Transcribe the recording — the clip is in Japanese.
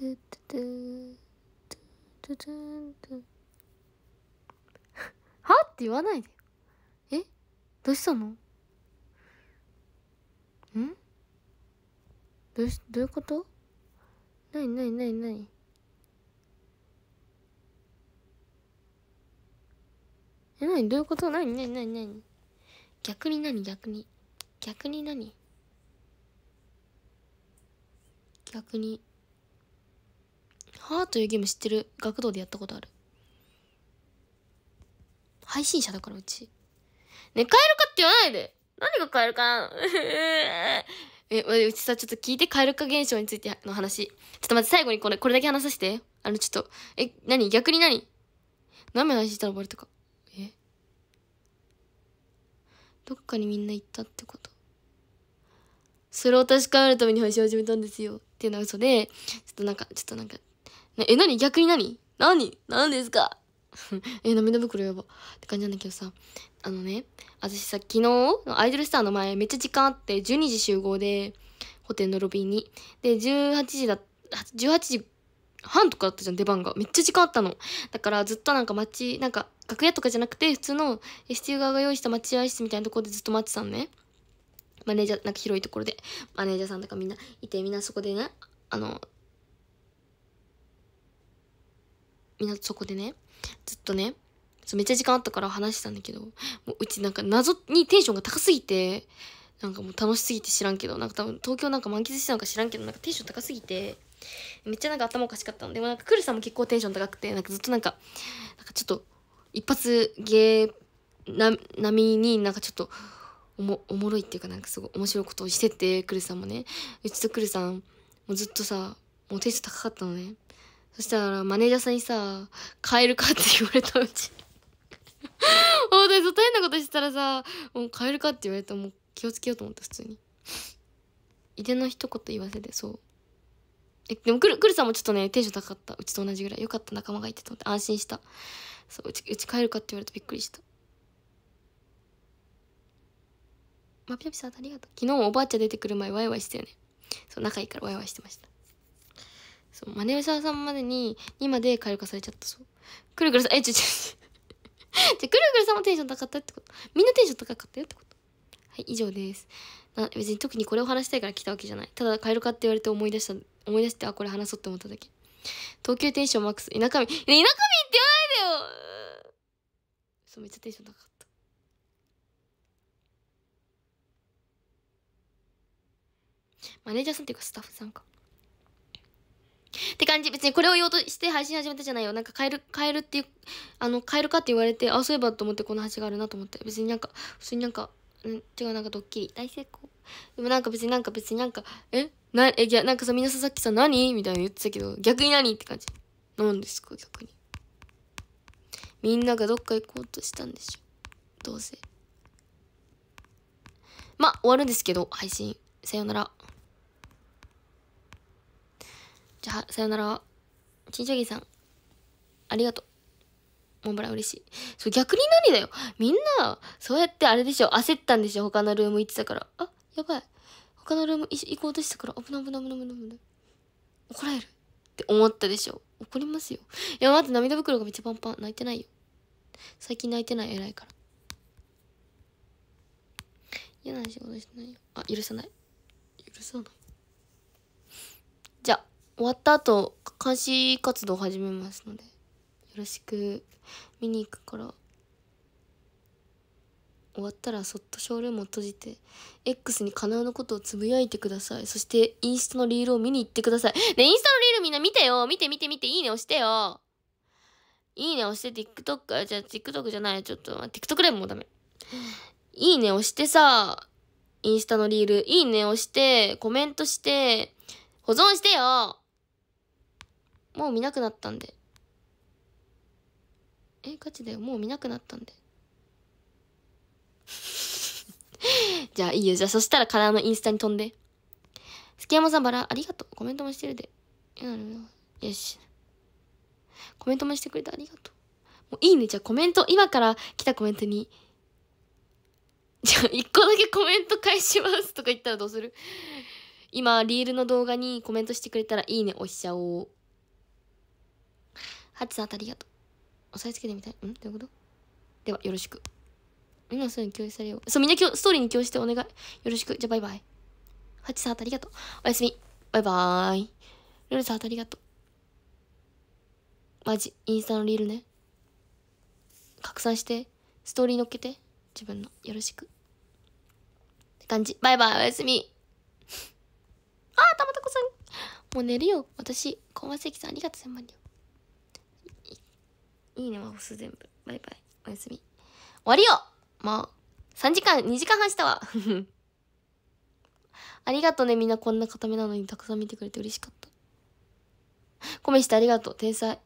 トゥトゥトゥトゥトゥトゥはって言わないでえどうしたのんどうしどういうことなになになになにえ、なにどういうことなになになになに逆になに逆に逆になに逆にハあというゲーム知ってる学童でやったことある配信者だからうちねえ、カエルかって言わないで何がカエルかな え、うちさ、ちょっと聞いて、カエル化現象についての話。ちょっと待って、最後にこれ、これだけ話させて。あの、ちょっと、え、何逆に何何目の話したらバレたか。えどっかにみんな行ったってことそれを確かめるために配信を始めたんですよ。っていうのは嘘で、ちょっとなんか、ちょっとなんか、え、何逆に何何何ですか え、涙袋やば。って感じなんだけどさ、あのね、私さ、昨日、アイドルスターの前、めっちゃ時間あって、12時集合で、ホテルのロビーに。で、18時だ、18時半とかだったじゃん、出番が。めっちゃ時間あったの。だからずっとなんか待なんか楽屋とかじゃなくて、普通の STU 側が用意した待合室みたいなところでずっと待ってたのね。マネージャー、なんか広いところで、マネージャーさんとかみんないて、みんなそこでね、あの、みんなそこでね、ずっとね、めっちゃ時間あったから話してたんだけど、もううちなんか謎にテンションが高すぎて、なんかもう楽しすぎて知らんけど、なんか多分東京なんか満喫したのか知らんけど、なんかテンション高すぎて、めっちゃなんか頭おかしかったの。でもなんかクルさんも結構テンション高くて、なんかずっとなんか、なんかちょっと一発芸な波になんかちょっとおもおもろいっていうかなんかすごい面白いことをしてて、クルさんもね。うちとクルさん、もうずっとさ、もうテンション高かったのね。そしたらマネージャーさんにさ、変えるかって言われたうち。ん とに大変なことしたらさ、もう変えるかって言われたもう気をつけようと思って普通に。井出の一言言わせて、そう。え、でもくる、くるさんもちょっとね、テンション高かった。うちと同じぐらい。よかった仲間がいてと思って安心した。そう、うち、うち帰るかって言われてびっくりした。まぴまぴさんありがとう。昨日もおばあちゃん出てくる前ワイワイしたよね。そう、仲いいからワイワイしてました。そう、マネージャーさんまでに、今で蛙化されちゃったそう。くるくるさん、え、ちょちょちょ。じゃ、くるくるさんもテンション高かったってこと。みんなテンション高かったよってこと。はい、以上です。な別に特にこれを話したいから来たわけじゃない。ただ、蛙化って言われて思い出した、思い出して、あ、これ話そうって思っただけ。東京テンションマックス、田舎民、田舎民って言わないでよそう、めっちゃテンション高かった。マネージャーさんっていうかスタッフさんか。って感じ。別にこれを言おうとして配信始めたじゃないよ。なんか変える、変えるっていう、あの、変えるかって言われて、あ、そういえばと思ってこの橋があるなと思って。別になんか、普通になんか、うん、違う、なんかドッキリ。大成功。でもなんか別になんか別になんか、えな、え、いや、なんかさ、みんなささっきさ、何みたいな言ってたけど、逆に何って感じ。なんですか、逆に。みんながどっか行こうとしたんでしょ。どうせ。まあ、終わるんですけど、配信。さよなら。ゃあ、さよなら。ちんちゃぎさん、ありがとう。モンブラン嬉しい。そう、逆に何だよ。みんな、そうやってあれでしょ。焦ったんでしょ。他のルーム行ってたから。あ、やばい。他のルーム行こうとしたから、危ない危ない危ない危ない危ない。怒られるって思ったでしょ。怒りますよ。いや、待って、涙袋がめっちゃパンパン。泣いてないよ。最近泣いてない。偉いから。嫌な仕事してないよ。あ、許さない。許さない。終わった後、監視活動を始めますので、よろしく見に行くから、終わったらそっとショールームを閉じて、X にカナウのことをつぶやいてください。そして、インスタのリールを見に行ってください。ねインスタのリールみんな見てよ見て見て見て、いいね押してよいいね押して TikTok、じゃあ TikTok じゃない、ちょっと、TikTok でもダメ。いいね押してさ、インスタのリール、いいね押して、コメントして、保存してよもう見なくなったんで。え、ガチだよ。もう見なくなったんで。じゃあいいよ。じゃあそしたらカラーのインスタに飛んで。月山さんバラ、ありがとう。コメントもしてるで。なるよし。コメントもしてくれてありがとう。もういいね。じゃあコメント、今から来たコメントに。じゃあ一個だけコメント返しますとか言ったらどうする今、リールの動画にコメントしてくれたらいいね押しちゃおう。ハチさんありがとう。押さえつけてみたい。んどういうことでは、よろしく。みんなそういうの共有されよう。そう、みんな今日、ストーリーに共有してお願い。よろしく。じゃあ、バイバイ。ハチさんありがとう。おやすみ。バイバーイ。ルルさんありがとう。マジ、インスタのリールね。拡散して、ストーリー乗っけて。自分の。よろしく。って感じ。バイバイ、おやすみ。あー、たまたこさん。もう寝るよ。私、小松関さんありがとう、千万両。いいね、ま押す全部。バイバイ。おやすみ。終わりよまあ、3時間、2時間半したわ。ありがとうね、みんなこんな固めなのにたくさん見てくれて嬉しかった。コメしてありがとう、天才。